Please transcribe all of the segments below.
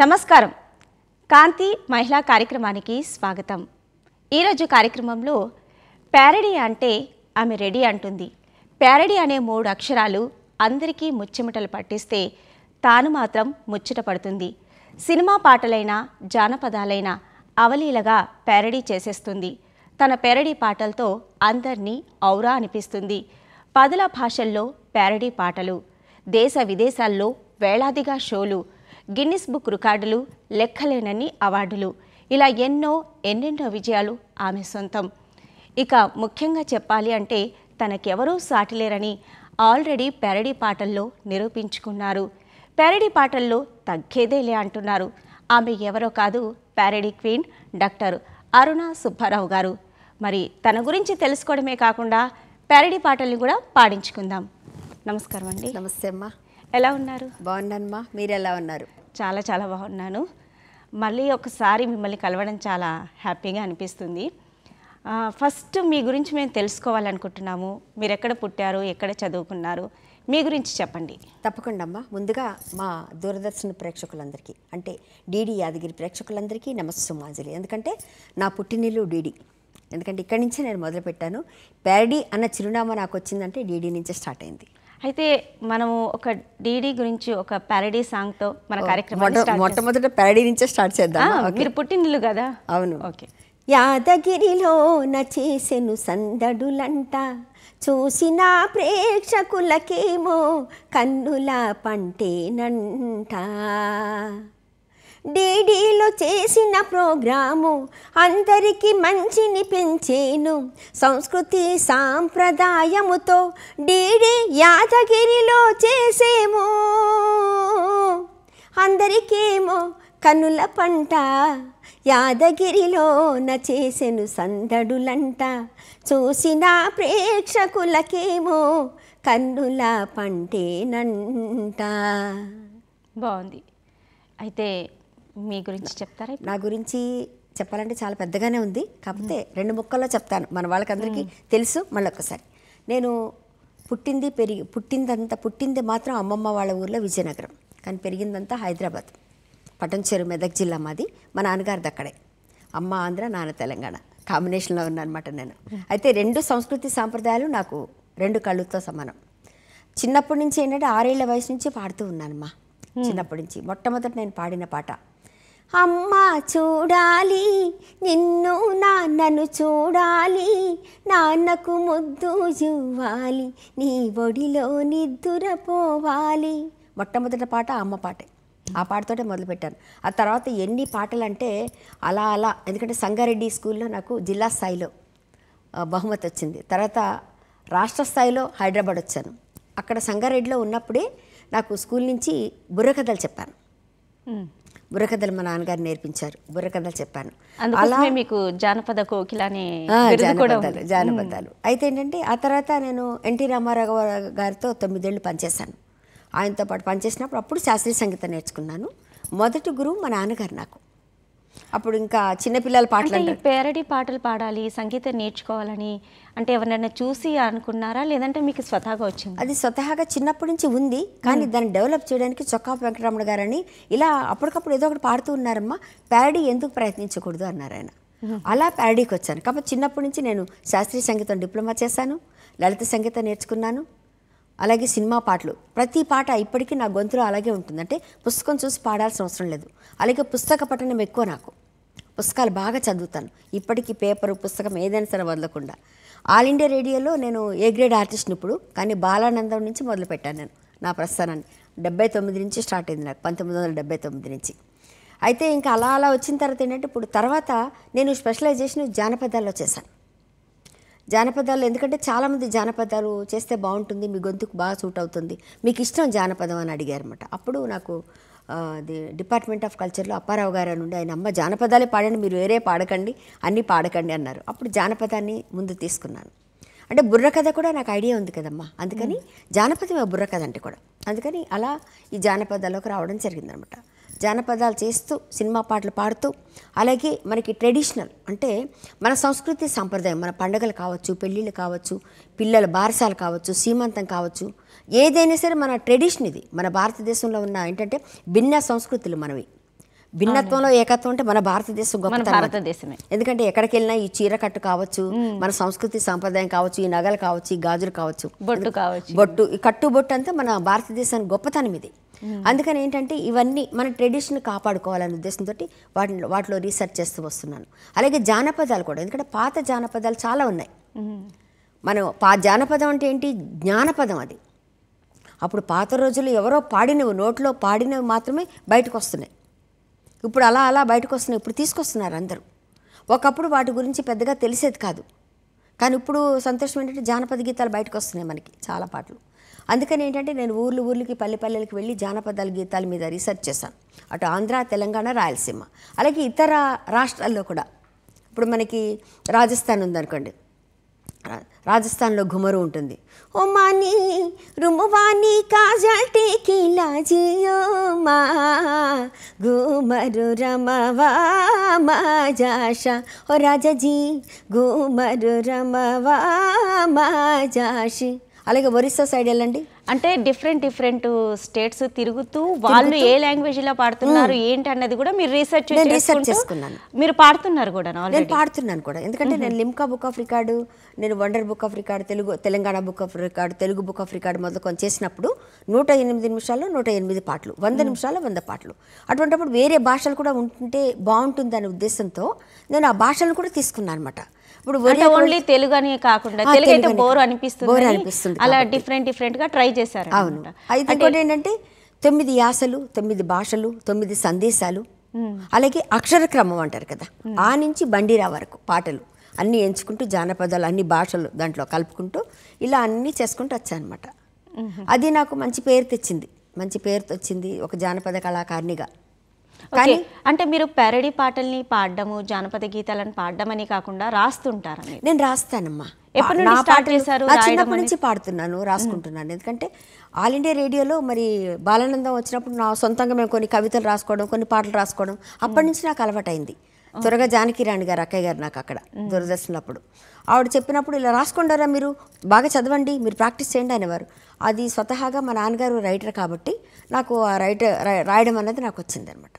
నమస్కారం కాంతి మహిళా కార్యక్రమానికి స్వాగతం ఈరోజు కార్యక్రమంలో ప్యారడీ అంటే ఆమె రెడీ అంటుంది ప్యారడీ అనే మూడు అక్షరాలు అందరికీ ముచ్చెమటలు పట్టిస్తే తాను మాత్రం ముచ్చట పడుతుంది సినిమా పాటలైనా జానపదాలైనా అవలీలగా ప్యారడీ చేసేస్తుంది తన ప్యారడీ పాటలతో అందరినీ ఔరా అనిపిస్తుంది పదుల భాషల్లో ప్యారడీ పాటలు దేశ విదేశాల్లో వేలాదిగా షోలు గిన్నిస్ బుక్ రికార్డులు లెక్కలేనన్ని అవార్డులు ఇలా ఎన్నో ఎన్నెన్నో విజయాలు ఆమె సొంతం ఇక ముఖ్యంగా చెప్పాలి అంటే తనకెవరూ సాటిలేరని ఆల్రెడీ పెరడీ పాటల్లో నిరూపించుకున్నారు పెరడీ పాటల్లో తగ్గేదేలే అంటున్నారు ఆమె ఎవరో కాదు parody queen doctor Aruna Subbarao గారు మరి తన గురించి తెలుసుకోవడమే కాకుండా ప్యారడీ పాటల్ని కూడా పాడించుకుందాం నమస్కారం అండి నమస్తే అమ్మా ఎలా ఉన్నారు బాగున్నానమ్మా మీరు ఎలా ఉన్నారు చాలా చాలా బాగున్నాను మళ్ళీ ఒకసారి మిమ్మల్ని కలవడం చాలా హ్యాపీగా అనిపిస్తుంది ఫస్ట్ మీ గురించి మేము తెలుసుకోవాలనుకుంటున్నాము మీరు ఎక్కడ పుట్టారు ఎక్కడ చదువుకున్నారు మీ గురించి చెప్పండి తప్పకుండా అమ్మా ముందుగా మా దూరదర్శన ప్రేక్షకులందరికీ అంటే డీడీ యాదగిరి ప్రేక్షకులందరికీ నమస్తే మాజలి ఎందుకంటే నా పుట్టినిల్లు డీడీ ఎందుకంటే ఇక్కడి నుంచే నేను మొదలుపెట్టాను ప్యారడీ అన్న చిరునామా నాకు వచ్చిందంటే డీడీ నుంచే స్టార్ట్ అయింది అయితే మనము ఒక డీడీ గురించి ఒక ప్యారడీ సాంగ్ తో మన కార్యక్రమం మొట్టమొదట ప్యారడీ నుంచే స్టార్ట్ చేద్దాం మీరు పుట్టినిల్లు కదా అవును ఓకే యాదగిరిలో నచేసెను సందడులంట చూసిన ప్రేక్షకులకేమో కన్నుల పంటేనంట డీడీలో చేసిన ప్రోగ్రాము అందరికీ మంచిని పెంచేను సంస్కృతి సాంప్రదాయముతో డీడీ యాదగిరిలో చేసేమో అందరికేమో కనుల పంట యాదగిరిలోన చేసెను సందడులంట చూసిన ప్రేక్షకులకేమో కన్నుల పంటేనంట బాగుంది అయితే మీ గురించి చెప్తారా నా గురించి చెప్పాలంటే చాలా పెద్దగానే ఉంది కాకపోతే రెండు ముక్కల్లో చెప్తాను మన వాళ్ళకందరికీ తెలుసు మళ్ళీ ఒక్కసారి నేను పుట్టింది పెరిగి పుట్టిందంతా పుట్టింది మాత్రం అమ్మమ్మ వాళ్ళ ఊర్లో విజయనగరం కానీ పెరిగిందంతా హైదరాబాద్ పటంచెరు మెదక్ జిల్లా మాది మా నాన్నగారిది అక్కడే అమ్మ ఆంధ్ర నాన్న తెలంగాణ కాంబినేషన్లో ఉన్నానమాట నేను అయితే రెండు సంస్కృతి సాంప్రదాయాలు నాకు రెండు కళ్ళుతో సమానం చిన్నప్పటి నుంచి ఏంటంటే ఆరేళ్ల వయసు నుంచి పాడుతూ ఉన్నానమ్మా చిన్నప్పటి నుంచి మొట్టమొదటి నేను పాడిన పాట అమ్మ చూడాలి నిన్ను నాన్నను చూడాలి నాన్నకు ముద్దు చూవాలి నీ ఒడిలో నిద్దురపోవాలి మొట్టమొదటి పాట అమ్మ పాటే ఆ పాటతోటే మొదలుపెట్టాను ఆ తర్వాత ఎన్ని పాటలు అంటే అలా అలా ఎందుకంటే సంగారెడ్డి స్కూల్లో నాకు జిల్లా స్థాయిలో బహుమతి వచ్చింది తర్వాత రాష్ట్ర స్థాయిలో హైదరాబాద్ వచ్చాను అక్కడ సంగారెడ్డిలో ఉన్నప్పుడే నాకు స్కూల్ నుంచి బుర్రకథలు చెప్పాను బుర్రకథలు మా నాన్నగారు నేర్పించారు బుర్రకథలు చెప్పాను అలా మీకు జానపద కోకిలని జానపదాలు జానపదాలు అయితే ఏంటంటే ఆ తర్వాత నేను ఎన్టీ రామారావు గారితో తొమ్మిదేళ్ళు పనిచేశాను ఆయనతో పాటు పనిచేసినప్పుడు అప్పుడు శాస్త్రీయ సంగీతం నేర్చుకున్నాను మొదటి గురువు మా నాన్నగారు నాకు అప్పుడు ఇంకా చిన్నపిల్లల పాటలు పేరడీ పాటలు పాడాలి సంగీతం నేర్చుకోవాలని అంటే ఎవరినైనా చూసి అనుకున్నారా లేదంటే మీకు స్వతహాగా వచ్చింది అది స్వతహాగా చిన్నప్పటి నుంచి ఉంది కానీ దాన్ని డెవలప్ చేయడానికి చొక్కా వెంకటరమణ గారని ఇలా అప్పటికప్పుడు ఏదో ఒకటి పాడుతూ ఉన్నారమ్మా పేరడీ ఎందుకు ప్రయత్నించకూడదు అన్నారు ఆయన అలా పేరడీకి వచ్చాను కాబట్టి చిన్నప్పటి నుంచి నేను శాస్త్రీయ సంగీతం డిప్లొమా చేశాను లలిత సంగీతం నేర్చుకున్నాను అలాగే సినిమా పాటలు ప్రతి పాట ఇప్పటికీ నా గొంతులో అలాగే ఉంటుంది అంటే పుస్తకం చూసి పాడాల్సిన అవసరం లేదు అలాగే పుస్తక పఠనం ఎక్కువ నాకు పుస్తకాలు బాగా చదువుతాను ఇప్పటికీ పేపరు పుస్తకం ఏదైనా సరే వదలకుండా ఆల్ ఇండియా రేడియోలో నేను ఏ గ్రేడ్ ఆర్టిస్ట్ని ఇప్పుడు కానీ బాలానందం నుంచి మొదలుపెట్టాను నేను నా ప్రస్థానాన్ని డెబ్బై తొమ్మిది నుంచి స్టార్ట్ అయింది నాకు పంతొమ్మిది వందల డెబ్బై తొమ్మిది నుంచి అయితే ఇంకా అలా అలా వచ్చిన తర్వాత ఏంటంటే ఇప్పుడు తర్వాత నేను స్పెషలైజేషన్ జానపదాల్లో చేశాను జానపదాలు ఎందుకంటే చాలామంది జానపదాలు చేస్తే బాగుంటుంది మీ గొంతుకు బాగా సూట్ అవుతుంది మీకు ఇష్టం జానపదం అని అడిగారు అనమాట అప్పుడు నాకు అది డిపార్ట్మెంట్ ఆఫ్ కల్చర్లో అప్పారావు గారు నుండి ఆయన అమ్మ జానపదాలే పాడండి మీరు వేరే పాడకండి అన్నీ పాడకండి అన్నారు అప్పుడు జానపదాన్ని ముందు తీసుకున్నాను అంటే బుర్రకథ కూడా నాకు ఐడియా ఉంది కదమ్మా అందుకని బుర్ర బుర్రకథ అంటే కూడా అందుకని అలా ఈ జానపదాలోకి రావడం జరిగిందనమాట జానపదాలు చేస్తూ సినిమా పాటలు పాడుతూ అలాగే మనకి ట్రెడిషనల్ అంటే మన సంస్కృతి సాంప్రదాయం మన పండుగలు కావచ్చు పెళ్ళిళ్ళు కావచ్చు పిల్లల బారసాలు కావచ్చు సీమంతం కావచ్చు ఏదైనా సరే మన ట్రెడిషన్ ఇది మన భారతదేశంలో ఉన్న ఏంటంటే భిన్న సంస్కృతులు మనవి భిన్నత్వంలో ఏకత్వం అంటే మన భారతదేశం గొప్ప భారతదేశమే ఎందుకంటే ఎక్కడికి వెళ్ళినా ఈ చీర కట్టు కావచ్చు మన సంస్కృతి సాంప్రదాయం కావచ్చు ఈ నగలు కావచ్చు ఈ గాజులు కావచ్చు బొట్టు కావచ్చు బొట్టు ఈ కట్టు బొట్టు అంతా మన భారతదేశానికి గొప్పతనం ఇది Hmm. అందుకని ఏంటంటే ఇవన్నీ మన ట్రెడిషన్ కాపాడుకోవాలనే ఉద్దేశంతో వాటి వాటిలో రీసెర్చ్ చేస్తూ వస్తున్నాను అలాగే జానపదాలు కూడా ఎందుకంటే పాత జానపదాలు చాలా ఉన్నాయి hmm. మనం పా జానపదం అంటే ఏంటి జ్ఞానపదం అది అప్పుడు పాత రోజులు ఎవరో పాడినవి నోట్లో పాడినవి మాత్రమే బయటకు వస్తున్నాయి ఇప్పుడు అలా అలా బయటకు వస్తున్నాయి ఇప్పుడు తీసుకొస్తున్నారు అందరూ ఒకప్పుడు వాటి గురించి పెద్దగా తెలిసేది కాదు కానీ ఇప్పుడు సంతోషం ఏంటంటే జానపద గీతాలు బయటకు వస్తున్నాయి మనకి చాలా పాటలు అందుకని ఏంటంటే నేను ఊర్లు ఊర్లకి పల్లె పల్లెలకి వెళ్ళి జానపదాల గీతాల మీద రీసెర్చ్ చేశాను అటు ఆంధ్ర తెలంగాణ రాయలసీమ అలాగే ఇతర రాష్ట్రాల్లో కూడా ఇప్పుడు మనకి రాజస్థాన్ ఉందనుకోండి రాజస్థాన్లో ఘుమరు ఉంటుంది ఓ మాని రుమువాని కాజాటే కిలాజియో మా గుమరు రమవా మాజాషా ఓ రాజాజీ గుమరు రమవా మాజాషి అలాగే ఒరిస్సా సైడ్ వెళ్ళండి అంటే డిఫరెంట్ డిఫరెంట్ స్టేట్స్ తిరుగుతూ వాళ్ళు ఏ లాంగ్వేజ్ లో పాడుతున్నారు ఏంటి అన్నది కూడా మీరు రీసెర్చ్ రీసెర్చ్ చేసుకున్నాను మీరు పాడుతున్నారు కూడా నేను పాడుతున్నాను కూడా ఎందుకంటే నేను లిమ్కా బుక్ ఆఫ్ రికార్డు నేను wonder book of record Telugu Telangana book of record Telugu book of record మొదలు కొన్ని చేసినప్పుడు నూట ఎనిమిది నిమిషాల్లో నూట ఎనిమిది పాటలు వంద నిమిషాల్లో వంద పాటలు అటువంటిప్పుడు వేరే భాషలు కూడా ఉంటుంటే బాగుంటుందనే ఉద్దేశంతో నేను ఆ భాషలను కూడా తీసుకున్నాను అనమాట ఇప్పుడు ఓన్లీ తెలుగు అని కాకుండా తెలుగు అయితే బోర్ అనిపిస్తుంది అనిపిస్తుంది అలా డిఫరెంట్ డిఫరెంట్ గా ట్రై చేశారు అవును అయితే ఇంకోటి ఏంటంటే తొమ్మిది యాసలు తొమ్మిది భాషలు తొమ్మిది సందేశాలు అలాగే అక్షర క్రమం అంటారు కదా ఆ నుంచి బండిరా వరకు పాటలు అన్ని ఎంచుకుంటూ జానపదాలు అన్ని భాషలు దాంట్లో కలుపుకుంటూ ఇలా అన్నీ చేసుకుంటూ వచ్చాను అనమాట అది నాకు మంచి పేరు తెచ్చింది మంచి పేరు తెచ్చింది ఒక జానపద కళాకారిణిగా కానీ అంటే మీరు పేరడీ పాటల్ని పాడడము జానపద గీతాలను పాడడం అని కాకుండా రాస్తుంటారు నేను రాస్తానమ్మా ఎప్పటి నా స్టార్ట్ చేశారు చిన్నప్పటి నుంచి పాడుతున్నాను రాసుకుంటున్నాను ఎందుకంటే ఆల్ ఇండియా రేడియోలో మరి బాలానందం వచ్చినప్పుడు నా సొంతంగా మేము కొన్ని కవితలు రాసుకోవడం కొన్ని పాటలు రాసుకోవడం అప్పటి నుంచి నాకు అలవాటైంది త్వరగా జానకి రాణి గారు అక్కయ్య గారు నాకు అక్కడ దూరదర్శన్ అప్పుడు ఆవిడ చెప్పినప్పుడు ఇలా రాసుకుంటారా మీరు బాగా చదవండి మీరు ప్రాక్టీస్ చేయండి అనేవారు అది స్వతహాగా మా నాన్నగారు రైటర్ కాబట్టి నాకు ఆ రైటర్ రాయడం అనేది నాకు అనమాట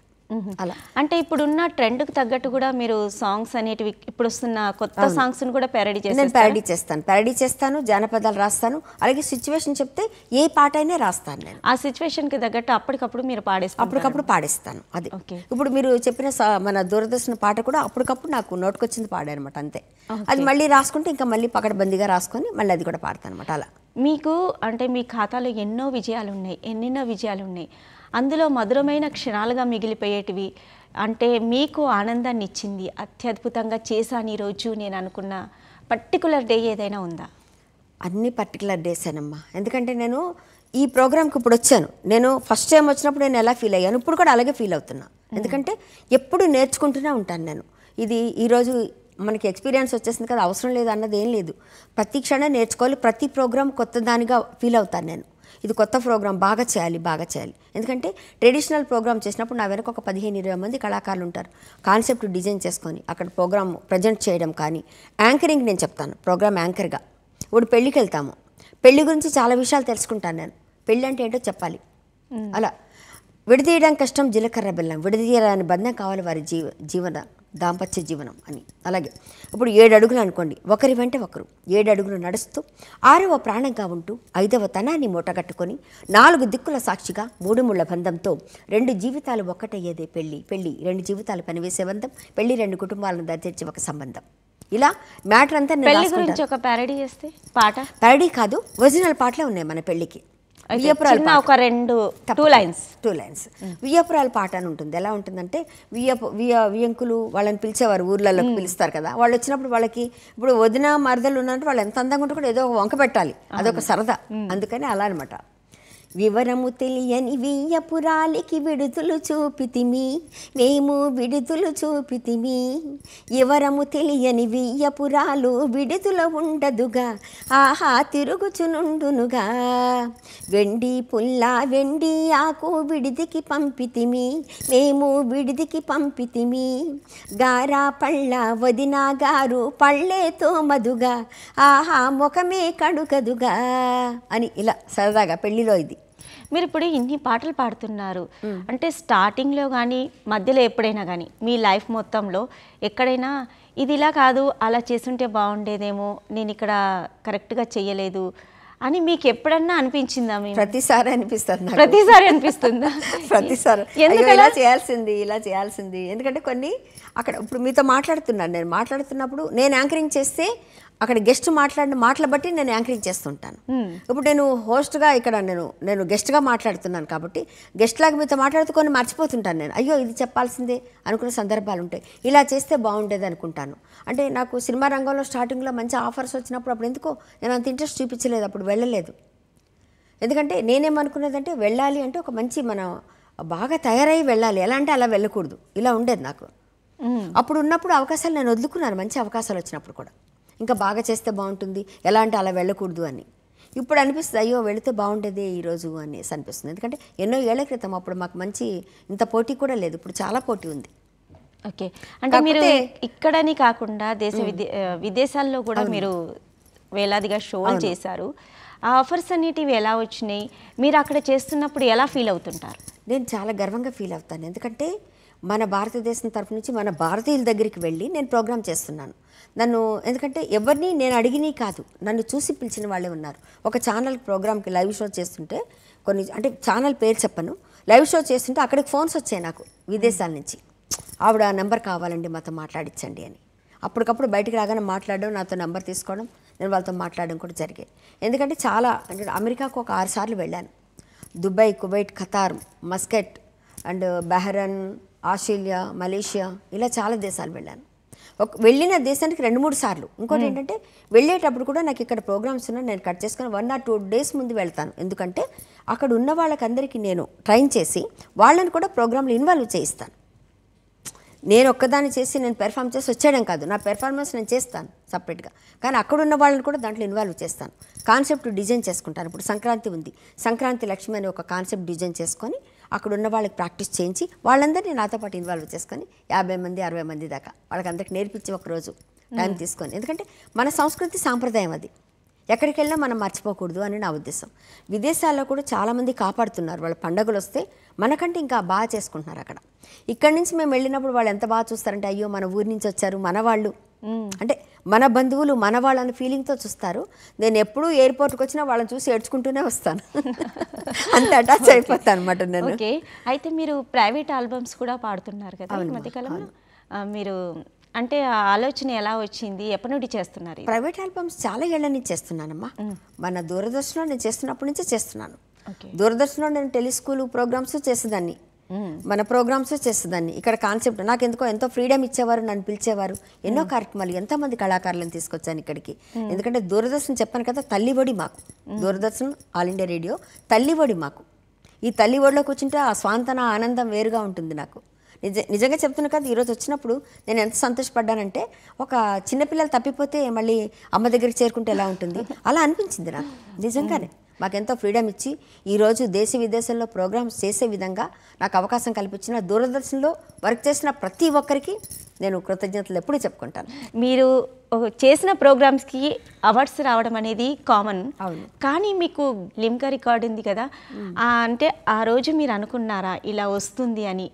అలా అంటే ఇప్పుడున్న ట్రెండ్కి తగ్గట్టు కూడా మీరు సాంగ్స్ అనేటివి ఇప్పుడు వస్తున్న కొత్త సాంగ్స్ని కూడా ప్యారడీ చేస్తాను ప్యారడీ చేస్తాను ప్యారడీ చేస్తాను జానపదాలు రాస్తాను అలాగే సిచ్యువేషన్ చెప్తే ఏ పాట అయినా రాస్తాను నేను ఆ కి తగ్గట్టు అప్పటికప్పుడు మీరు పాడేస్తాను అప్పటికప్పుడు పాడేస్తాను అది ఇప్పుడు మీరు చెప్పిన మన దూరదర్శన పాట కూడా అప్పటికప్పుడు నాకు నోటుకొచ్చింది పాడానమాట అంతే అది మళ్ళీ రాసుకుంటే ఇంకా మళ్ళీ పకడబందీగా రాసుకొని మళ్ళీ అది కూడా పాడతాను అనమాట అలా మీకు అంటే మీ ఖాతాలో ఎన్నో విజయాలు ఉన్నాయి ఎన్నెన్నో విజయాలు ఉన్నాయి అందులో మధురమైన క్షణాలుగా మిగిలిపోయేటివి అంటే మీకు ఆనందాన్ని ఇచ్చింది అత్యద్భుతంగా చేశాను ఈరోజు నేను అనుకున్న పర్టికులర్ డే ఏదైనా ఉందా అన్ని పర్టికులర్ డేస్ అనమ్మా ఎందుకంటే నేను ఈ ప్రోగ్రామ్కి ఇప్పుడు వచ్చాను నేను ఫస్ట్ టైం వచ్చినప్పుడు నేను ఎలా ఫీల్ అయ్యాను ఇప్పుడు కూడా అలాగే ఫీల్ అవుతున్నా ఎందుకంటే ఎప్పుడు నేర్చుకుంటూనే ఉంటాను నేను ఇది ఈరోజు మనకి ఎక్స్పీరియన్స్ వచ్చేసింది కదా అవసరం లేదు అన్నది ఏం లేదు ప్రతి క్షణం నేర్చుకోవాలి ప్రతి ప్రోగ్రామ్ కొత్త దానిగా ఫీల్ అవుతాను నేను ఇది కొత్త ప్రోగ్రామ్ బాగా చేయాలి బాగా చేయాలి ఎందుకంటే ట్రెడిషనల్ ప్రోగ్రామ్ చేసినప్పుడు నా వెనక ఒక పదిహేను ఇరవై మంది కళాకారులు ఉంటారు కాన్సెప్ట్ డిజైన్ చేసుకొని అక్కడ ప్రోగ్రామ్ ప్రజెంట్ చేయడం కానీ యాంకరింగ్ నేను చెప్తాను ప్రోగ్రామ్ యాంకర్గా ఇప్పుడు పెళ్ళికి వెళ్తాము పెళ్లి గురించి చాలా విషయాలు తెలుసుకుంటాను నేను పెళ్ళి అంటే ఏంటో చెప్పాలి అలా విడదీయడం కష్టం జీలకర్ర బెల్లం విడదీయాలని బంధం కావాలి వారి జీవ జీవన దాంపత్య జీవనం అని అలాగే ఇప్పుడు ఏడు అడుగులు అనుకోండి ఒకరి వెంట ఒకరు ఏడు అడుగులు నడుస్తూ ఆరవ ప్రాణంగా ఉంటూ ఐదవ తనాన్ని మూటగట్టుకొని నాలుగు దిక్కుల సాక్షిగా మూడు ముళ్ళ బంధంతో రెండు జీవితాలు ఒక్కటయ్యేదే పెళ్ళి పెళ్ళి రెండు జీవితాలు పనివేసే బంధం పెళ్ళి రెండు కుటుంబాలను దరిచేర్చే ఒక సంబంధం ఇలా మ్యాటర్ అంతా పెళ్లి గురించి ఒక ప్యారడీ చేస్తే పాట ప్యారడీ కాదు ఒరిజినల్ పాటలే ఉన్నాయి మన పెళ్ళికి వియపురాలు ఒక రెండు టూ లైన్స్ టూ లైన్స్ వియపురాలు పాట అని ఉంటుంది ఎలా ఉంటుందంటే వియ్య వియ వియంకులు వాళ్ళని పిలిచేవారు ఊర్లలో పిలుస్తారు కదా వాళ్ళు వచ్చినప్పుడు వాళ్ళకి ఇప్పుడు వదిన మరదలు ఉన్నట్టు వాళ్ళు ఎంత అందంగా ఉంటే కూడా ఏదో ఒక వంక పెట్టాలి అదొక సరదా అందుకని అలా అనమాట వివరము తెలియని వియ్యపురాలికి విడుదలు చూపితిమి మేము విడుదలు చూపితిమి వివరము తెలియని వియ్యపురాలు విడుదల ఉండదుగా ఆహా తిరుగుచునుండునుగా వెండి పుల్ల వెండి ఆకు విడిదికి పంపితిమి మేము విడిదికి పంపితిమి గారా పళ్ళ వదినా గారు పళ్ళే తోమదుగా ఆహా ముఖమే కడుగదుగా అని ఇలా సరదాగా పెళ్లిలో ఇది మీరు ఇప్పుడు ఇన్ని పాటలు పాడుతున్నారు అంటే స్టార్టింగ్లో కానీ మధ్యలో ఎప్పుడైనా కానీ మీ లైఫ్ మొత్తంలో ఎక్కడైనా ఇది ఇలా కాదు అలా చేస్తుంటే బాగుండేదేమో నేను ఇక్కడ కరెక్ట్గా చేయలేదు అని మీకు ఎప్పుడన్నా అనిపించిందా మీరు ప్రతిసారి అనిపిస్తుంది ప్రతిసారి అనిపిస్తుందా ప్రతిసారి ఇలా చేయాల్సింది ఇలా చేయాల్సింది ఎందుకంటే కొన్ని అక్కడ ఇప్పుడు మీతో మాట్లాడుతున్నాను నేను మాట్లాడుతున్నప్పుడు నేను యాంకరింగ్ చేస్తే అక్కడ గెస్ట్ మాట్లాడిన మాటలు బట్టి నేను యాంకరింగ్ చేస్తుంటాను ఇప్పుడు నేను హోస్ట్గా ఇక్కడ నేను నేను గెస్ట్గా మాట్లాడుతున్నాను కాబట్టి గెస్ట్ లాగా మీతో మాట్లాడుతూ మర్చిపోతుంటాను నేను అయ్యో ఇది చెప్పాల్సిందే అనుకునే సందర్భాలు ఉంటాయి ఇలా చేస్తే బాగుండేది అనుకుంటాను అంటే నాకు సినిమా రంగంలో స్టార్టింగ్లో మంచి ఆఫర్స్ వచ్చినప్పుడు అప్పుడు ఎందుకో నేను అంత ఇంట్రెస్ట్ చూపించలేదు అప్పుడు వెళ్ళలేదు ఎందుకంటే నేనేమనుకునేదంటే వెళ్ళాలి అంటే ఒక మంచి మనం బాగా తయారై వెళ్ళాలి ఎలా అంటే అలా వెళ్ళకూడదు ఇలా ఉండేది నాకు అప్పుడు ఉన్నప్పుడు అవకాశాలు నేను వదులుకున్నాను మంచి అవకాశాలు వచ్చినప్పుడు కూడా ఇంకా బాగా చేస్తే బాగుంటుంది ఎలా అంటే అలా వెళ్ళకూడదు అని ఇప్పుడు అనిపిస్తుంది అయ్యో వెళితే బాగుండేదే ఈరోజు అనేసి అనిపిస్తుంది ఎందుకంటే ఎన్నో ఏళ్ల క్రితం అప్పుడు మాకు మంచి ఇంత పోటీ కూడా లేదు ఇప్పుడు చాలా పోటీ ఉంది ఓకే అంటే మీరు ఇక్కడని కాకుండా దేశ విదేశాల్లో కూడా మీరు వేలాదిగా షో చేశారు ఆ ఆఫర్స్ అనేటివి ఎలా వచ్చినాయి మీరు అక్కడ చేస్తున్నప్పుడు ఎలా ఫీల్ అవుతుంటారు నేను చాలా గర్వంగా ఫీల్ అవుతాను ఎందుకంటే మన భారతదేశం తరఫు నుంచి మన భారతీయుల దగ్గరికి వెళ్ళి నేను ప్రోగ్రామ్ చేస్తున్నాను నన్ను ఎందుకంటే ఎవరిని నేను అడిగినవి కాదు నన్ను చూసి పిలిచిన వాళ్ళే ఉన్నారు ఒక ఛానల్ ప్రోగ్రామ్కి లైవ్ షో చేస్తుంటే కొన్ని అంటే ఛానల్ పేరు చెప్పను లైవ్ షో చేస్తుంటే అక్కడికి ఫోన్స్ వచ్చాయి నాకు విదేశాల నుంచి ఆవిడ నెంబర్ కావాలండి మాతో మాట్లాడించండి అని అప్పటికప్పుడు బయటికి రాగానే మాట్లాడడం నాతో నెంబర్ తీసుకోవడం నేను వాళ్ళతో మాట్లాడడం కూడా జరిగేది ఎందుకంటే చాలా అంటే అమెరికాకు ఒక ఆరు సార్లు వెళ్ళాను Dubai Kuwait Qatar Muscat and Bahrain Australia Malaysia ఇలా చాలా దేశాలు వెళ్ళాను ఒక వెళ్ళిన దేశానికి రెండు మూడు సార్లు ఇంకోటి ఏంటంటే వెళ్ళేటప్పుడు కూడా నాకు ఇక్కడ ప్రోగ్రామ్స్ ఉన్నాయి నేను కట్ చేసుకుని వన్ ఆర్ టూ డేస్ ముందు వెళ్తాను ఎందుకంటే అక్కడ ఉన్న వాళ్ళకందరికీ నేను ట్రైన్ చేసి వాళ్ళని కూడా ప్రోగ్రాంలు ఇన్వాల్వ్ చేయిస్తాను నేను ఒక్కదాన్ని చేసి నేను పెర్ఫామ్ చేసి వచ్చేయడం కాదు నా పెర్ఫార్మెన్స్ నేను చేస్తాను సపరేట్గా కానీ అక్కడ ఉన్న వాళ్ళని కూడా దాంట్లో ఇన్వాల్వ్ చేస్తాను కాన్సెప్ట్ డిజైన్ చేసుకుంటాను ఇప్పుడు సంక్రాంతి ఉంది సంక్రాంతి లక్ష్మి అనే ఒక కాన్సెప్ట్ డిజైన్ చేసుకొని అక్కడ ఉన్న వాళ్ళకి ప్రాక్టీస్ చేయించి వాళ్ళందరినీ నాతో పాటు ఇన్వాల్వ్ చేసుకొని యాభై మంది అరవై మంది దాకా వాళ్ళకందరికి నేర్పించి ఒకరోజు టైం తీసుకొని ఎందుకంటే మన సంస్కృతి సాంప్రదాయం అది ఎక్కడికి వెళ్ళినా మనం మర్చిపోకూడదు అని నా ఉద్దేశం విదేశాల్లో కూడా చాలామంది కాపాడుతున్నారు వాళ్ళ పండగలు వస్తే మనకంటే ఇంకా బాగా చేసుకుంటున్నారు అక్కడ ఇక్కడి నుంచి మేము వెళ్ళినప్పుడు వాళ్ళు ఎంత బాగా చూస్తారంటే అయ్యో మన ఊరి నుంచి వచ్చారు మన వాళ్ళు అంటే మన బంధువులు మన వాళ్ళని ఫీలింగ్తో చూస్తారు నేను ఎప్పుడూ ఎయిర్పోర్ట్కి వచ్చినా వాళ్ళని చూసి ఏడ్చుకుంటూనే వస్తాను అంత అటాచ్ అయిపోతాను అనమాట నేను అయితే మీరు ప్రైవేట్ ఆల్బమ్స్ కూడా పాడుతున్నారు కదా ఈ మధ్యకాలంలో మీరు అంటే ఆలోచన ఎలా వచ్చింది ఎప్పటి నుండి చేస్తున్నారు ప్రైవేట్ ఆల్బమ్స్ చాలా ఏళ్ళ నుంచి చేస్తున్నానమ్మా మన దూరదర్శన్లో నేను చేస్తున్నప్పటి నుంచే చేస్తున్నాను దూరదర్శన్లో నేను టెలిస్కూల్ ప్రోగ్రామ్స్ చేసేదాన్ని Mm. మన ప్రోగ్రామ్స్ చేస్తుందని ఇక్కడ కాన్సెప్ట్ నాకు ఎందుకో ఎంతో ఫ్రీడమ్ ఇచ్చేవారు నన్ను పిలిచేవారు ఎన్నో mm. కార్యక్రమాలు మంది కళాకారులను తీసుకొచ్చాను ఇక్కడికి mm. ఎందుకంటే దూరదర్శన్ చెప్పాను కదా తల్లివడి మాకు దూరదర్శన్ ఆల్ ఇండియా రేడియో తల్లివడి మాకు ఈ తల్లివడిలో కూర్చుంటే ఆ స్వాంతన ఆనందం వేరుగా ఉంటుంది నాకు నిజ నిజంగా చెప్తున్నా కదా ఈరోజు వచ్చినప్పుడు నేను ఎంత సంతోషపడ్డానంటే ఒక చిన్నపిల్లలు తప్పిపోతే మళ్ళీ అమ్మ దగ్గరికి చేరుకుంటే ఎలా ఉంటుంది అలా అనిపించింది నాకు నిజంగానే మాకెంతో ఫ్రీడమ్ ఇచ్చి ఈరోజు దేశ విదేశాల్లో ప్రోగ్రామ్స్ చేసే విధంగా నాకు అవకాశం కల్పించిన దూరదర్శన్లో వర్క్ చేసిన ప్రతి ఒక్కరికి నేను కృతజ్ఞతలు ఎప్పుడూ చెప్పుకుంటాను మీరు చేసిన ప్రోగ్రామ్స్కి అవార్డ్స్ రావడం అనేది కామన్ కానీ మీకు లింకా రికార్డ్ ఉంది కదా అంటే ఆ రోజు మీరు అనుకున్నారా ఇలా వస్తుంది అని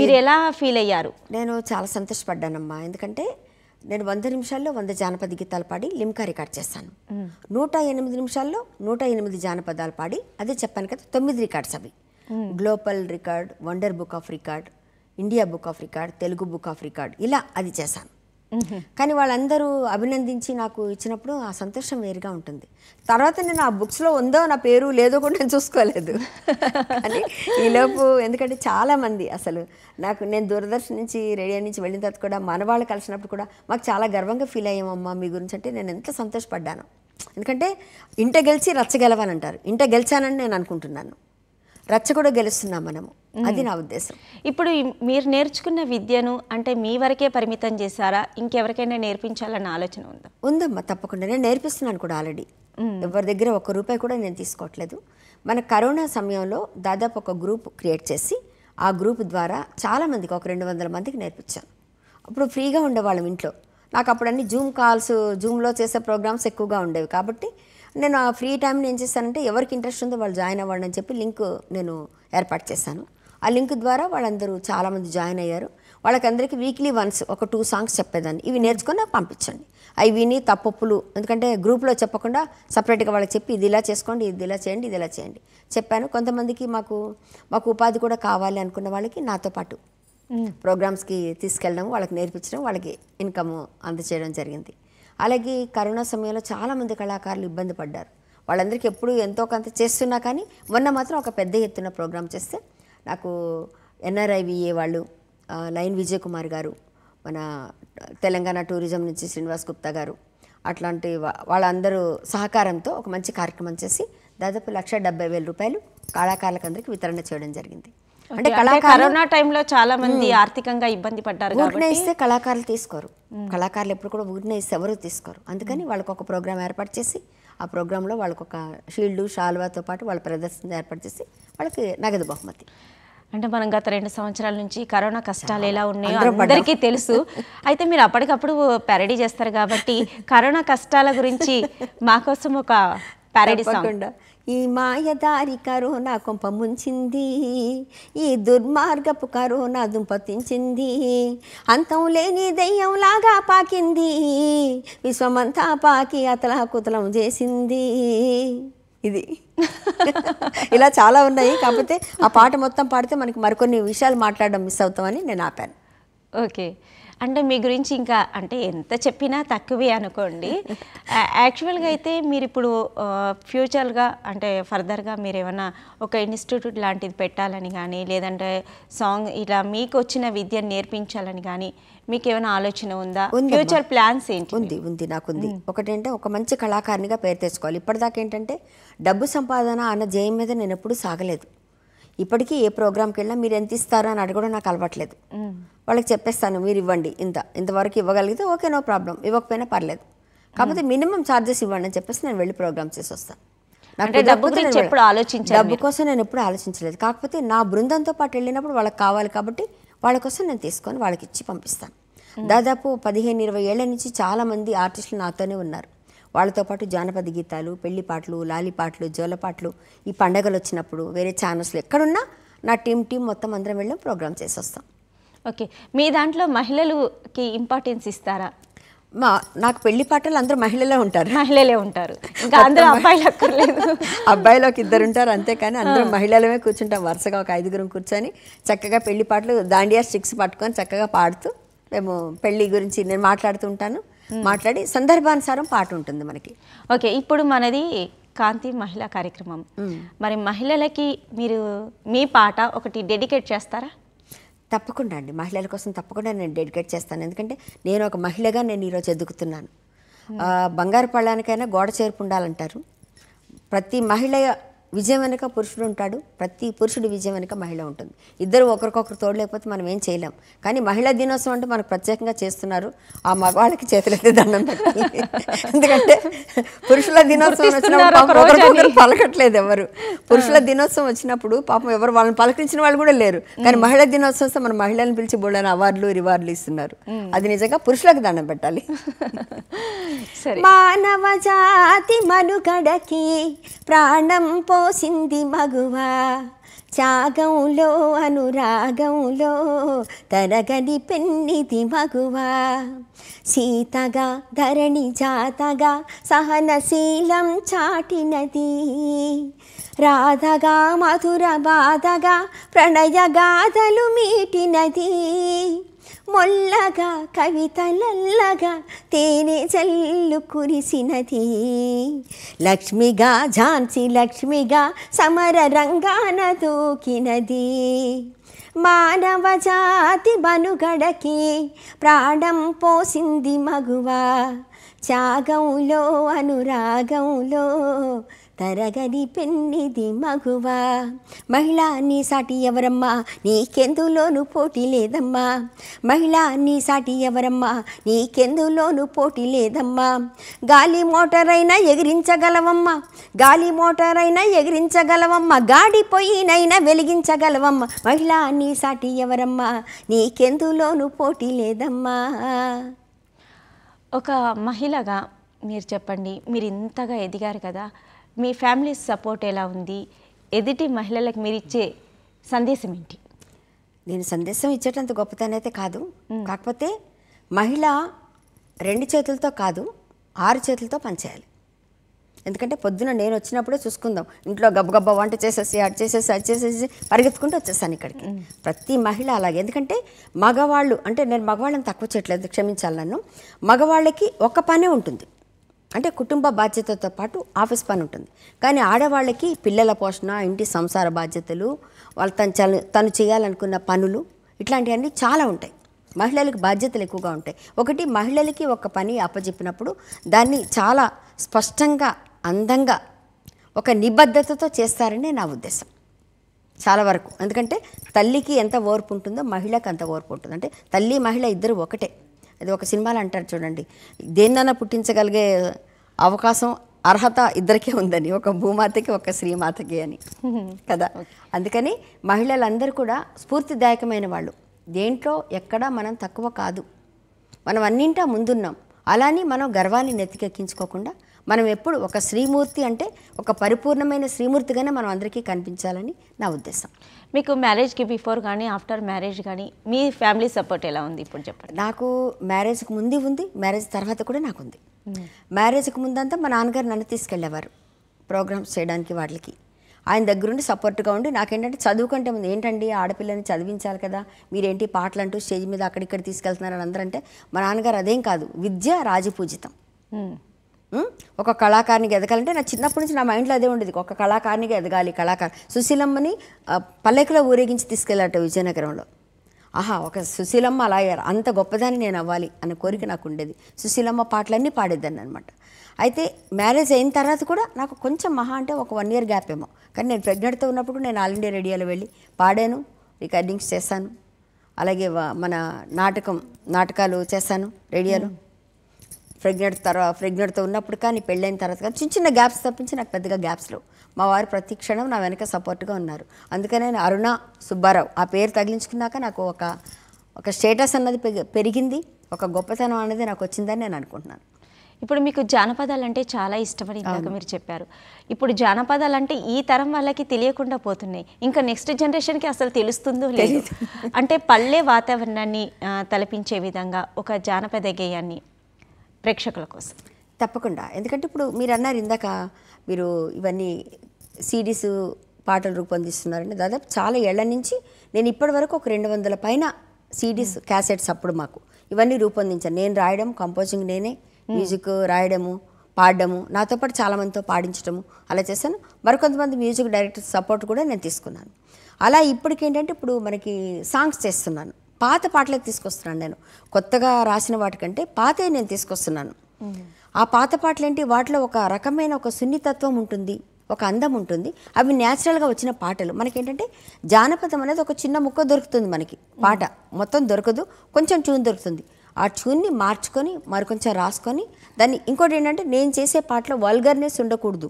మీరు ఎలా ఫీల్ అయ్యారు నేను చాలా సంతోషపడ్డానమ్మా ఎందుకంటే నేను వంద నిమిషాల్లో వంద జానపద గీతాలు పాడి లిమ్కా రికార్డ్ చేస్తాను నూట ఎనిమిది నిమిషాల్లో నూట ఎనిమిది జానపదాలు పాడి అదే చెప్పాను కదా తొమ్మిది రికార్డ్స్ అవి global record wonder book of record India book of record Telugu book of record ఇలా అది చేశాను కానీ వాళ్ళందరూ అభినందించి నాకు ఇచ్చినప్పుడు ఆ సంతోషం వేరుగా ఉంటుంది తర్వాత నేను ఆ బుక్స్లో ఉందో నా పేరు లేదో కూడా నేను చూసుకోలేదు అని ఈలోపు ఎందుకంటే చాలామంది అసలు నాకు నేను దూరదర్శన్ నుంచి రేడియో నుంచి వెళ్ళిన తర్వాత కూడా మనవాళ్ళు కలిసినప్పుడు కూడా మాకు చాలా గర్వంగా ఫీల్ అయ్యామమ్మా మీ గురించి అంటే నేను ఎంత సంతోషపడ్డాను ఎందుకంటే ఇంట గెలిచి రచ్చగెలవాలంటారు ఇంట గెలిచానని నేను అనుకుంటున్నాను రచ్చ కూడా గెలుస్తున్నాం మనము అది నా ఉద్దేశం ఇప్పుడు మీరు నేర్చుకున్న విద్యను అంటే మీ వరకే పరిమితం చేశారా ఇంకెవరికైనా నేర్పించాలన్న ఆలోచన ఉందా ఉందమ్మా తప్పకుండా నేను నేర్పిస్తున్నాను కూడా ఆల్రెడీ ఎవరి దగ్గర ఒక రూపాయి కూడా నేను తీసుకోవట్లేదు మన కరోనా సమయంలో దాదాపు ఒక గ్రూప్ క్రియేట్ చేసి ఆ గ్రూప్ ద్వారా చాలామందికి ఒక రెండు వందల మందికి నేర్పించాను అప్పుడు ఫ్రీగా ఉండేవాళ్ళం ఇంట్లో నాకు అప్పుడు అన్ని జూమ్ కాల్స్ జూమ్లో చేసే ప్రోగ్రామ్స్ ఎక్కువగా ఉండేవి కాబట్టి నేను ఆ ఫ్రీ టైంని ఏం చేస్తానంటే ఎవరికి ఇంట్రెస్ట్ ఉందో వాళ్ళు జాయిన్ అవ్వాలని చెప్పి లింక్ నేను ఏర్పాటు చేశాను ఆ లింక్ ద్వారా వాళ్ళందరూ చాలామంది జాయిన్ అయ్యారు వాళ్ళకందరికీ వీక్లీ వన్స్ ఒక టూ సాంగ్స్ చెప్పేదాన్ని ఇవి నేర్చుకొని నాకు పంపించండి అవి విని తప్పప్పులు ఎందుకంటే గ్రూప్లో చెప్పకుండా సపరేట్గా వాళ్ళకి చెప్పి ఇది ఇలా చేసుకోండి ఇది ఇలా చేయండి ఇది ఇలా చేయండి చెప్పాను కొంతమందికి మాకు మాకు ఉపాధి కూడా కావాలి అనుకున్న వాళ్ళకి నాతో పాటు ప్రోగ్రామ్స్కి తీసుకెళ్ళడం వాళ్ళకి నేర్పించడం వాళ్ళకి ఇన్కమ్ అందచేయడం జరిగింది అలాగే కరోనా సమయంలో చాలామంది కళాకారులు ఇబ్బంది పడ్డారు వాళ్ళందరికీ ఎప్పుడు ఎంతో కొంత చేస్తున్నా కానీ మొన్న మాత్రం ఒక పెద్ద ఎత్తున ప్రోగ్రామ్ చేస్తే నాకు ఎన్ఆర్ఐవిఏ వాళ్ళు లైన్ విజయ్ కుమార్ గారు మన తెలంగాణ టూరిజం నుంచి శ్రీనివాస్ గుప్తా గారు అట్లాంటి వాళ్ళందరూ సహకారంతో ఒక మంచి కార్యక్రమం చేసి దాదాపు లక్ష డెబ్బై వేల రూపాయలు కళాకారులకు అందరికీ వితరణ చేయడం జరిగింది అంటే కరోనా టైంలో చాలా మంది ఆర్థికంగా ఇబ్బంది పడ్డారు ఊరినే ఇస్తే కళాకారులు తీసుకోరు కళాకారులు ఎప్పుడు కూడా ఊరినే ఇస్తే ఎవరు తీసుకోరు అందుకని వాళ్ళకు ఒక ప్రోగ్రామ్ ఏర్పాటు చేసి ఆ ప్రోగ్రాంలో వాళ్ళకు ఒక షీల్డ్ షాల్వాతో పాటు వాళ్ళ ప్రదర్శన ఏర్పాటు చేసి వాళ్ళకి నగదు బహుమతి అంటే మనం గత రెండు సంవత్సరాల నుంచి కరోనా కష్టాలు ఎలా ఉన్నాయో అందరికీ తెలుసు అయితే మీరు అప్పటికప్పుడు ప్యారడీ చేస్తారు కాబట్టి కరోనా కష్టాల గురించి మాకోసం ఒక ప్యారడీ ఈ మాయదారి కరోనా కొంప ముంచింది ఈ దుర్మార్గపు కరోనా దుంపతించింది అంతం లేని దెయ్యంలాగా పాకింది విశ్వమంతా పాకి అతలా కుతలం చేసింది ఇది ఇలా చాలా ఉన్నాయి కాకపోతే ఆ పాట మొత్తం పాడితే మనకి మరికొన్ని విషయాలు మాట్లాడడం మిస్ అవుతామని నేను ఆపాను ఓకే అంటే మీ గురించి ఇంకా అంటే ఎంత చెప్పినా తక్కువే అనుకోండి యాక్చువల్గా అయితే మీరు ఇప్పుడు ఫ్యూచర్గా అంటే ఫర్దర్గా మీరు ఏమైనా ఒక ఇన్స్టిట్యూట్ లాంటిది పెట్టాలని కానీ లేదంటే సాంగ్ ఇలా మీకు వచ్చిన విద్యను నేర్పించాలని కానీ మీకు ఏమైనా ఆలోచన ఉందా ఫ్యూచర్ ప్లాన్స్ ఏంటి ఉంది ఉంది నాకు ఉంది ఒకటంటే ఒక మంచి కళాకారినిగా పేరు తెచ్చుకోవాలి ఇప్పటిదాకా ఏంటంటే డబ్బు సంపాదన అన్న జయం మీద నేను ఎప్పుడూ సాగలేదు ఇప్పటికీ ఏ ప్రోగ్రామ్కి వెళ్ళినా మీరు ఎంత ఇస్తారా అని అడగడం నాకు అలవట్లేదు వాళ్ళకి చెప్పేస్తాను మీరు ఇవ్వండి ఇంత ఇంతవరకు ఇవ్వగలిగితే ఓకే నో ప్రాబ్లం ఇవ్వకపోయినా పర్లేదు కాకపోతే మినిమం ఛార్జెస్ ఇవ్వండి అని చెప్పేసి నేను వెళ్ళి ప్రోగ్రామ్ చేసి వస్తాను డబ్బు కోసం నేను ఎప్పుడు ఆలోచించలేదు కాకపోతే నా బృందంతో పాటు వెళ్ళినప్పుడు వాళ్ళకి కావాలి కాబట్టి వాళ్ళ కోసం నేను తీసుకొని వాళ్ళకి ఇచ్చి పంపిస్తాను దాదాపు పదిహేను ఇరవై ఏళ్ల నుంచి చాలామంది ఆర్టిస్టులు నాతోనే ఉన్నారు వాళ్ళతో పాటు జానపద గీతాలు పెళ్లి పాటలు లాలిపాట్లు జోలపాట్లు ఈ పండగలు వచ్చినప్పుడు వేరే ఛానల్స్లు ఎక్కడున్నా నా టీం టీం మొత్తం అందరం వెళ్ళి ప్రోగ్రామ్ చేసి వస్తాం ఓకే మీ దాంట్లో మహిళలకి ఇంపార్టెన్స్ ఇస్తారా మా నాకు పెళ్లి పాటలు అందరూ మహిళలే ఉంటారు మహిళలే ఉంటారు ఇంకా అందరూ అబ్బాయిలు అక్కర్లేదు ఒక ఇద్దరు ఉంటారు అంతేకాని అందరూ మహిళలమే కూర్చుంటాం వరుసగా ఒక ఐదుగురం కూర్చొని చక్కగా పెళ్లి పాటలు దాండియా స్టిక్స్ పట్టుకొని చక్కగా పాడుతూ మేము పెళ్లి గురించి నేను మాట్లాడుతూ ఉంటాను Hmm. మాట్లాడి సందర్భానుసారం పాట ఉంటుంది మనకి ఓకే ఇప్పుడు మనది కాంతి మహిళా కార్యక్రమం hmm. మరి మహిళలకి మీరు మీ పాట ఒకటి డెడికేట్ చేస్తారా తప్పకుండా అండి మహిళల కోసం తప్పకుండా నేను డెడికేట్ చేస్తాను ఎందుకంటే నేను ఒక మహిళగా నేను ఈరోజు ఎదుగుతున్నాను hmm. బంగారు పళ్ళానికైనా గోడ చేర్పు ఉండాలంటారు ప్రతి మహిళ విజయం వెనక పురుషుడు ఉంటాడు ప్రతి పురుషుడు విజయం వెనక మహిళ ఉంటుంది ఇద్దరు ఒకరికొకరు తోడలేకపోతే మనం ఏం చేయలేం కానీ మహిళా దినోత్సవం అంటే మనకు ప్రత్యేకంగా చేస్తున్నారు ఆ మగవాళ్ళకి చేతులైతే దండం పెట్టాలి ఎందుకంటే పురుషుల దినోత్సవం వచ్చినప్పుడు పలకట్లేదు ఎవరు పురుషుల దినోత్సవం వచ్చినప్పుడు పాపం ఎవరు వాళ్ళని పలకరించిన వాళ్ళు కూడా లేరు కానీ మహిళా దినోత్సవం మన మహిళలను పిలిచి బోళ్ళని అవార్డులు రివార్డులు ఇస్తున్నారు అది నిజంగా పురుషులకు దండం పెట్టాలి మానవ జాతి మనుగడకి ప్రాణం పో మోసింది మగువా త్యాగంలో అనురాగంలో తరగని పెన్నిది మగువా సీతగా ధరణి జాతగా సహనశీలం చాటినది రాధగా మధుర బాధగా ప్రణయగాథలు మీటినది మొల్లగా కవితలల్లగా తేనె జల్లు కురిసినది లక్ష్మిగా ఝాన్సి లక్ష్మిగా సమర రంగాన దూకినది మానవ జాతి బనుగడకి ప్రాణం పోసింది మగువ త్యాగంలో అనురాగంలో తరగని పెన్నిది మగువా మహిళా నీ సాటి ఎవరమ్మా నీకెందులోను పోటీ లేదమ్మా మహిళా నీ సాటి ఎవరమ్మా నీకెందులోను పోటీ లేదమ్మా గాలి మోటారైనా ఎగిరించగలవమ్మా గాలి మోటారైనా ఎగిరించగలవమ్మా గాడిపోయినైనా వెలిగించగలవమ్మా మహిళా నీ సాటి ఎవరమ్మా నీకెందులోను పోటీ లేదమ్మా ఒక మహిళగా మీరు చెప్పండి మీరు ఇంతగా ఎదిగారు కదా మీ ఫ్యామిలీ సపోర్ట్ ఎలా ఉంది ఎదుటి మహిళలకు మీరు ఇచ్చే సందేశం ఏంటి నేను సందేశం ఇచ్చేటంత గొప్పతనైతే కాదు కాకపోతే మహిళ రెండు చేతులతో కాదు ఆరు చేతులతో పనిచేయాలి ఎందుకంటే పొద్దున నేను వచ్చినప్పుడే చూసుకుందాం ఇంట్లో గబ్బగబ్బ వంట చేసేసి అటు చేసేసి అది చేసేసి పరిగెత్తుకుంటూ వచ్చేస్తాను ఇక్కడికి ప్రతి మహిళ అలాగే ఎందుకంటే మగవాళ్ళు అంటే నేను మగవాళ్ళని తక్కువ చేయట్లేదు క్షమించాలన్నాను మగవాళ్ళకి ఒక పనే ఉంటుంది అంటే కుటుంబ బాధ్యతతో పాటు ఆఫీస్ పని ఉంటుంది కానీ ఆడవాళ్ళకి పిల్లల పోషణ ఇంటి సంసార బాధ్యతలు వాళ్ళు తను తను చేయాలనుకున్న పనులు ఇట్లాంటివన్నీ చాలా ఉంటాయి మహిళలకు బాధ్యతలు ఎక్కువగా ఉంటాయి ఒకటి మహిళలకి ఒక పని అప్పచెప్పినప్పుడు దాన్ని చాలా స్పష్టంగా అందంగా ఒక నిబద్ధతతో చేస్తారనే నా ఉద్దేశం చాలా వరకు ఎందుకంటే తల్లికి ఎంత ఓర్పు ఉంటుందో మహిళకు అంత ఓర్పు ఉంటుంది అంటే తల్లి మహిళ ఇద్దరు ఒకటే అది ఒక సినిమాలు అంటారు చూడండి దేన్నైనా పుట్టించగలిగే అవకాశం అర్హత ఇద్దరికే ఉందని ఒక భూమాతకి ఒక శ్రీమాతకి అని కదా అందుకని మహిళలందరూ కూడా స్ఫూర్తిదాయకమైన వాళ్ళు దేంట్లో ఎక్కడా మనం తక్కువ కాదు మనం అన్నింటా ముందున్నాం అలానే మనం గర్వాన్ని నెత్తికెక్కించుకోకుండా మనం ఎప్పుడు ఒక శ్రీమూర్తి అంటే ఒక పరిపూర్ణమైన శ్రీమూర్తిగానే మనం అందరికీ కనిపించాలని నా ఉద్దేశం మీకు మ్యారేజ్కి బిఫోర్ కానీ ఆఫ్టర్ మ్యారేజ్ కానీ మీ ఫ్యామిలీ సపోర్ట్ ఎలా ఉంది ఇప్పుడు చెప్పండి నాకు మ్యారేజ్కి ముందు ఉంది మ్యారేజ్ తర్వాత కూడా నాకు ఉంది మ్యారేజ్కి ముందంతా మా నాన్నగారు నన్ను తీసుకెళ్ళేవారు ప్రోగ్రామ్స్ చేయడానికి వాటికి ఆయన దగ్గరుండి సపోర్ట్గా ఉండి నాకేంటంటే చదువుకుంటే ముందు ఏంటండి ఆడపిల్లని చదివించాలి కదా మీరేంటి పాటలు అంటూ స్టేజ్ మీద అక్కడిక్కడ తీసుకెళ్తున్నారు అని అందరంటే మా నాన్నగారు అదేం కాదు విద్య రాజపూజితం ఒక కళాకారిని ఎదగాలంటే నా చిన్నప్పటి నుంచి నా మైండ్లో అదే ఉండేది ఒక కళాకారిని ఎదగాలి కళాకారు సుశీలమ్మని పల్లెకలో ఊరేగించి తీసుకెళ్ళాట విజయనగరంలో ఆహా ఒక సుశీలమ్మ అలా అంత గొప్పదాన్ని నేను అవ్వాలి అనే కోరిక నాకు ఉండేది సుశీలమ్మ పాటలన్నీ పాడేద్దాన్ని అనమాట అయితే మ్యారేజ్ అయిన తర్వాత కూడా నాకు కొంచెం మహా అంటే ఒక వన్ ఇయర్ గ్యాప్ ఏమో కానీ నేను ప్రెగ్నెంట్తో ఉన్నప్పుడు నేను ఆల్ ఇండియా రేడియోలో వెళ్ళి పాడాను రికార్డింగ్స్ చేశాను అలాగే మన నాటకం నాటకాలు చేశాను రేడియోలో ప్రెగ్నెంట్ తర్వాత ప్రెగ్నెంట్తో ఉన్నప్పుడు కానీ పెళ్ళైన తర్వాత కానీ చిన్న చిన్న గ్యాప్స్ తప్పించి నాకు పెద్దగా గ్యాప్స్ మా వారు ప్రతి క్షణం నా వెనక సపోర్ట్గా ఉన్నారు అందుకనే నేను అరుణ సుబ్బారావు ఆ పేరు తగిలించుకున్నాక నాకు ఒక ఒక స్టేటస్ అన్నది పెరిగింది ఒక గొప్పతనం అనేది నాకు వచ్చిందని నేను అనుకుంటున్నాను ఇప్పుడు మీకు జానపదాలు అంటే చాలా ఇష్టమని ఇందాక మీరు చెప్పారు ఇప్పుడు జానపదాలు అంటే ఈ తరం వాళ్ళకి తెలియకుండా పోతున్నాయి ఇంకా నెక్స్ట్ జనరేషన్కి అసలు తెలుస్తుందో లేదు అంటే పల్లె వాతావరణాన్ని తలపించే విధంగా ఒక జానపద గేయాన్ని ప్రేక్షకుల కోసం తప్పకుండా ఎందుకంటే ఇప్పుడు మీరు అన్నారు ఇందాక మీరు ఇవన్నీ సిడీస్ పాటలు రూపొందిస్తున్నారండి దాదాపు చాలా ఏళ్ల నుంచి నేను ఇప్పటి వరకు ఒక రెండు వందల పైన సీడీస్ క్యాసెట్స్ అప్పుడు మాకు ఇవన్నీ రూపొందించాను నేను రాయడం కంపోజింగ్ నేనే మ్యూజిక్ రాయడము పాడడము నాతో పాటు చాలామందితో పాడించడము అలా చేశాను మరికొంతమంది మ్యూజిక్ డైరెక్టర్ సపోర్ట్ కూడా నేను తీసుకున్నాను అలా ఇప్పటికేంటంటే ఇప్పుడు మనకి సాంగ్స్ చేస్తున్నాను పాత పాటలే తీసుకొస్తున్నాను నేను కొత్తగా రాసిన వాటికంటే పాతే నేను తీసుకొస్తున్నాను ఆ పాత పాటలేంటి వాటిలో ఒక రకమైన ఒక సున్నితత్వం ఉంటుంది ఒక అందం ఉంటుంది అవి న్యాచురల్గా వచ్చిన పాటలు మనకేంటంటే జానపదం అనేది ఒక చిన్న ముక్క దొరుకుతుంది మనకి పాట మొత్తం దొరకదు కొంచెం ట్యూన్ దొరుకుతుంది ఆ ట్యూన్ని మార్చుకొని మరికొంచెం రాసుకొని దాన్ని ఇంకోటి ఏంటంటే నేను చేసే పాటలో వల్గర్నెస్ ఉండకూడదు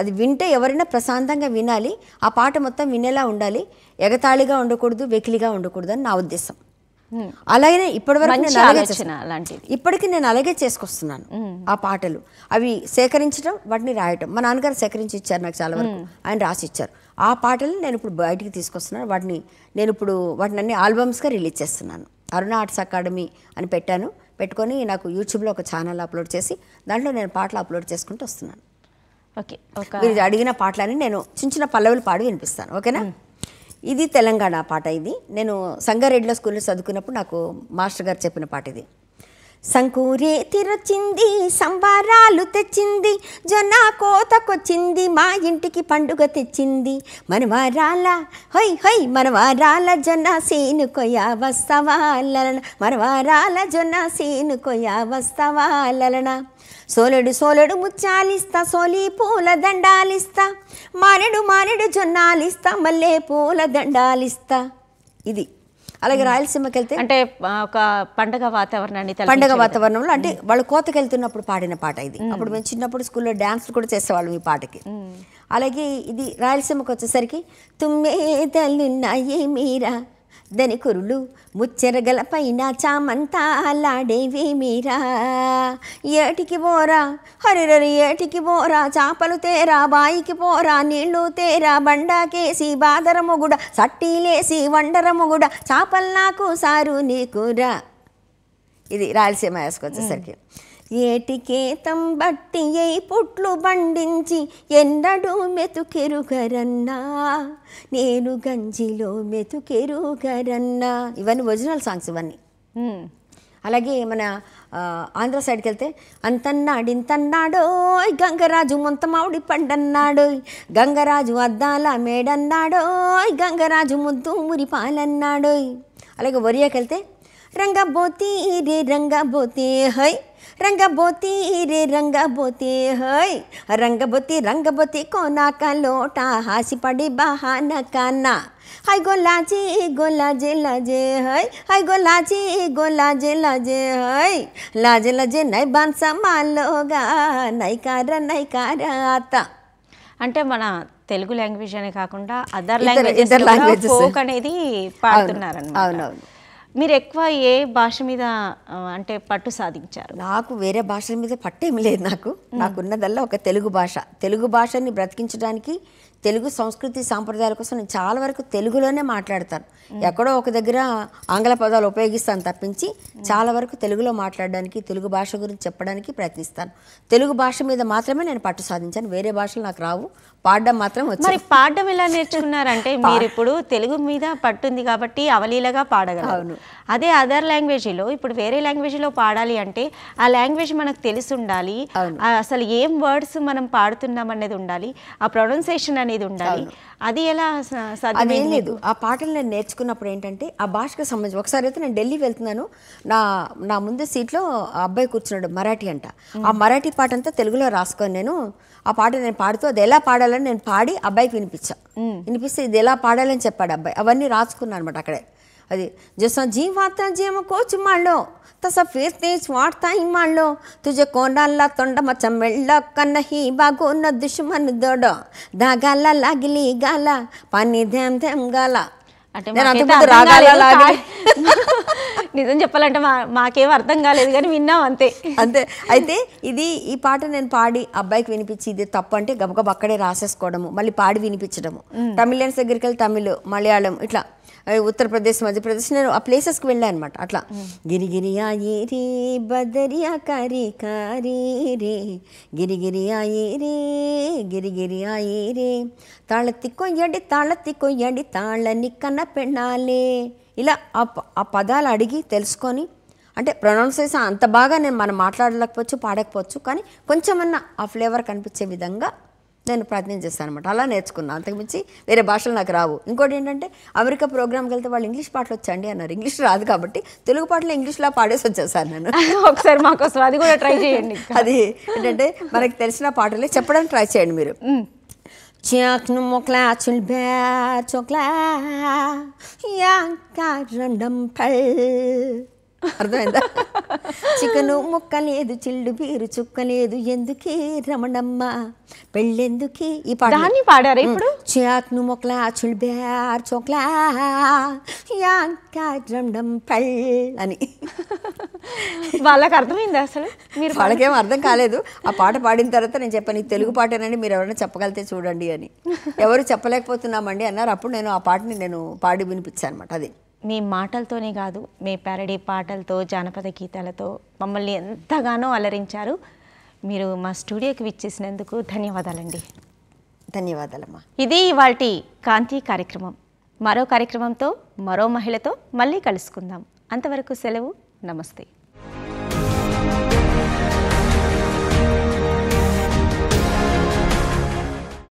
అది వింటే ఎవరైనా ప్రశాంతంగా వినాలి ఆ పాట మొత్తం వినేలా ఉండాలి ఎగతాళిగా ఉండకూడదు వెకిలిగా ఉండకూడదు అని నా ఉద్దేశం అలాగే ఇప్పటివరకు నేను అలాగే ఇప్పటికి నేను అలాగే చేసుకొస్తున్నాను ఆ పాటలు అవి సేకరించడం వాటిని రాయటం మా నాన్నగారు సేకరించి ఇచ్చారు నాకు చాలా వరకు ఆయన రాసి ఇచ్చారు ఆ పాటలు నేను ఇప్పుడు బయటికి తీసుకొస్తున్నాను వాటిని నేను ఇప్పుడు వాటిని అన్ని ఆల్బమ్స్గా రిలీజ్ చేస్తున్నాను అరుణ ఆర్ట్స్ అకాడమీ అని పెట్టాను పెట్టుకొని నాకు యూట్యూబ్లో ఒక ఛానల్ అప్లోడ్ చేసి దాంట్లో నేను పాటలు అప్లోడ్ చేసుకుంటూ వస్తున్నాను ఓకే మీరు అడిగిన పాటలని నేను చిన్న చిన్న పల్లవులు పాడి వినిపిస్తాను ఓకేనా ఇది తెలంగాణ పాట ఇది నేను సంగారెడ్డిలో స్కూల్లో చదువుకున్నప్పుడు నాకు మాస్టర్ గారు చెప్పిన పాట ఇది సంకూరే తిరొచ్చింది సంబారాలు తెచ్చింది జొన్న కోతకొచ్చింది మా ఇంటికి పండుగ తెచ్చింది మనవారాల హై హొయ్ మనవారాల జొన్న సీను కొయ్యా వస్తవాలన మనవారాల జొన్న సీను కొయ్యా వస్తవాలన సోలెడు సోలెడు ముత్యాలిస్తా సోలి పూల దండాలిస్తా మారెడు మానెడు జొన్నాలిస్తా మల్లె పూల దండాలిస్తా ఇది అలాగే రాయలసీమకి వెళ్తే అంటే ఒక పండగ వాతావరణాన్ని పండగ వాతావరణంలో అంటే వాళ్ళు కోతకి వెళ్తున్నప్పుడు పాడిన పాట ఇది అప్పుడు మేము చిన్నప్పుడు స్కూల్లో డ్యాన్స్ కూడా చేసేవాళ్ళం ఈ పాటకి అలాగే ఇది రాయలసీమకి వచ్చేసరికి తుమ్మే తల్లి మీరా ధనికురులు పైన చామంతా మీరా ఏటికి పోరా హరిరరి ఏటికి పోరా చాపలు తేరా బాయికి పోరా నీళ్లు తేరా బండాకేసి బాదర మొగుడ సట్టీలేసి వండర మొగుడ చేపలు నాకు సారు నీకురా ఇది రాయలసీమ వేసుకొచ్చేసరికి ఏటికేతం బట్టి ఏ పుట్లు పండించి ఎన్నడూ మెతుకెరుగరన్నా నేను గంజిలో మెతుకెరుగరన్నా ఇవన్నీ ఒరిజినల్ సాంగ్స్ ఇవన్నీ అలాగే మన ఆంధ్ర సైడ్కి వెళ్తే అంతన్నాడు ఇంతన్నాడో గంగరాజు ముంతమావుడి పండన్నాడు గంగరాజు అద్దాల మేడన్నాడో గంగరాజు ముద్దు మురిపాలన్నాడు అలాగే ఒరియాకి వెళ్తే రంగబోతే రే రంగబోతే హై రంగబోతి రే రంగబోతి హై రంగబోతి రంగబోతి కోనాక లోట హాసిపడి బహాన కన్నా হাই গো লাজে গো লাজে লাজে హై হাই গো লাজে গো హై লাজে হাই నై బాన్ নাই లోగా মালোগা নাই నై নাই ఆత అంటే మన తెలుగు లాంగ్వేజ్ అనే కాకుండా అదర్ లాంగ్వేజ్ ఫోక్ అనేది పాడుతున్నారన్నమాట అవునవును మీరు ఎక్కువ ఏ భాష మీద అంటే పట్టు సాధించారు నాకు వేరే భాషల మీద ఏమి లేదు నాకు నాకున్నదల్లా ఒక తెలుగు భాష తెలుగు భాషని బ్రతికించడానికి తెలుగు సంస్కృతి సాంప్రదాయాల కోసం నేను చాలా వరకు తెలుగులోనే మాట్లాడతాను ఎక్కడో ఒక దగ్గర ఆంగ్ల పదాలు ఉపయోగిస్తాను తప్పించి చాలా వరకు తెలుగులో మాట్లాడడానికి తెలుగు భాష గురించి చెప్పడానికి ప్రయత్నిస్తాను తెలుగు భాష మీద మాత్రమే నేను పట్టు సాధించాను వేరే భాషలు నాకు రావు పాడడం మాత్రం వచ్చింది పాడడం ఎలా నేర్చుకున్నారంటే మీరు ఇప్పుడు తెలుగు మీద పట్టుంది కాబట్టి అవలీలగా పాడగలరు అదే అదర్ లాంగ్వేజ్లో ఇప్పుడు వేరే లాంగ్వేజ్లో పాడాలి అంటే ఆ లాంగ్వేజ్ మనకు తెలిసి ఉండాలి అసలు ఏం వర్డ్స్ మనం పాడుతున్నాం అనేది ఉండాలి ఆ ప్రొనౌన్సేషన్ అనేది అనేది ఉండాలి అది ఎలా అదేం లేదు ఆ పాటలు నేను నేర్చుకున్నప్పుడు ఏంటంటే ఆ భాషకు సంబంధించి ఒకసారి అయితే నేను ఢిల్లీ వెళ్తున్నాను నా నా ముందు సీట్లో అబ్బాయి కూర్చున్నాడు మరాఠీ అంట ఆ మరాఠీ పాట అంతా తెలుగులో రాసుకొని నేను ఆ పాట నేను పాడుతూ అది ఎలా పాడాలని నేను పాడి అబ్బాయికి వినిపించా వినిపిస్తే ఇది ఎలా పాడాలని చెప్పాడు అబ్బాయి అవన్నీ రాసుకున్నాను అనమాట అక్కడే अरे जैसा जीवाता जेम कोच मांडो तसा फिरतेच वाढता मांडलो तुझे कोणाला तोंड తొండ मिळलं का नाही బాగున్న दुश्मन दड धागाला लागली गाला पाणी ध्याम దేం गाला అంటే నిజం చెప్పాలంటే మా మాకేం అర్థం కాలేదు కానీ విన్నాం అంతే అంతే అయితే ఇది ఈ పాట నేను పాడి అబ్బాయికి వినిపించి ఇది తప్పు అంటే గబగబ అక్కడే రాసేసుకోవడము మళ్ళీ పాడి వినిపించడము తమిళన్స్ దగ్గరికి వెళ్ళి తమిళ్ మలయాళం ఇట్లా ఉత్తరప్రదేశ్ మధ్యప్రదేశ్ నేను ఆ ప్లేసెస్కి వెళ్ళాను అనమాట అట్లా గిరిగిరియా ఏ బదరియా కారీ కారీ రే గిరిగిరియా ఏ గిరిగిరియా ఏ రే తాళ తిక్కొయ్యండి కొయ్యండి తిక్కొయ్యండి తాళని కన్న పెన్నాలే ఇలా ఆ పదాలు అడిగి తెలుసుకొని అంటే ప్రొనౌన్సేషన్ అంత బాగా నేను మనం మాట్లాడలేకపోవచ్చు పాడకపోవచ్చు కానీ కొంచెమన్నా ఆ ఫ్లేవర్ కనిపించే విధంగా నేను ప్రయత్నం చేస్తాను అనమాట అలా నేర్చుకున్నాను అంతకుమించి వేరే భాషలు నాకు రావు ఇంకోటి ఏంటంటే అమెరికా ప్రోగ్రామ్కి వెళ్తే వాళ్ళు ఇంగ్లీష్ పాటలు వచ్చండి అన్నారు ఇంగ్లీష్ రాదు కాబట్టి తెలుగు పాటలు ఇంగ్లీష్లో పాడేసి వచ్చేసాను నేను ఒకసారి మాకోసం అది కూడా ట్రై చేయండి అది ఏంటంటే మనకు తెలిసిన పాటలే చెప్పడానికి ట్రై చేయండి మీరు అర్థమైందా చికెను ముక్కలేదు చిల్లు పీరు చుక్కలేదు ఎందుకే రమణమ్మ పెళ్ళెందుకే ఈ పాట పాడారు ఇప్పుడు చాక్ను మొక్కలా చుల్బేర్ చోక్లా రమణం అని వాళ్ళకి అర్థమైంది అసలు మీరు వాళ్ళకేం అర్థం కాలేదు ఆ పాట పాడిన తర్వాత నేను చెప్పాను ఈ తెలుగు పాటేనండి మీరు ఎవరైనా చెప్పగలితే చూడండి అని ఎవరు చెప్పలేకపోతున్నామండి అన్నారు అప్పుడు నేను ఆ పాటని నేను పాడి వినిపించాను అనమాట అది మీ మాటలతోనే కాదు మీ ప్యారడీ పాటలతో జానపద గీతాలతో మమ్మల్ని ఎంతగానో అలరించారు మీరు మా స్టూడియోకి విచ్చేసినందుకు ధన్యవాదాలండి ధన్యవాదాలమ్మా ఇది వాటి కాంతి కార్యక్రమం మరో కార్యక్రమంతో మరో మహిళతో మళ్ళీ కలుసుకుందాం అంతవరకు సెలవు నమస్తే